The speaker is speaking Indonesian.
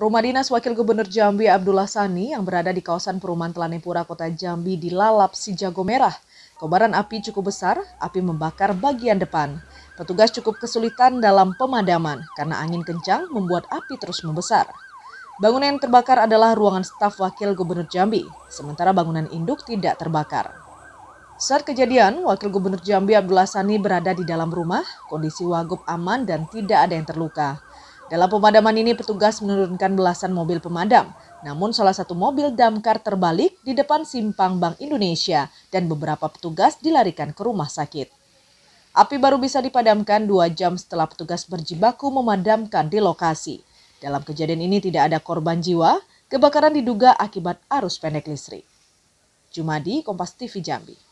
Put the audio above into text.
Rumah dinas Wakil Gubernur Jambi Abdullah Sani yang berada di kawasan perumahan Telanipura Kota Jambi dilalap si jago merah. Kobaran api cukup besar, api membakar bagian depan. Petugas cukup kesulitan dalam pemadaman karena angin kencang membuat api terus membesar. Bangunan yang terbakar adalah ruangan staf Wakil Gubernur Jambi, sementara bangunan induk tidak terbakar. Saat kejadian, Wakil Gubernur Jambi Abdullah Sani berada di dalam rumah, kondisi Wagub aman dan tidak ada yang terluka. Dalam pemadaman ini petugas menurunkan belasan mobil pemadam, namun salah satu mobil damkar terbalik di depan simpang Bank Indonesia dan beberapa petugas dilarikan ke rumah sakit. Api baru bisa dipadamkan dua jam setelah petugas berjibaku memadamkan di lokasi. Dalam kejadian ini tidak ada korban jiwa, kebakaran diduga akibat arus pendek listrik. Jumadi, Kompas TV Jambi.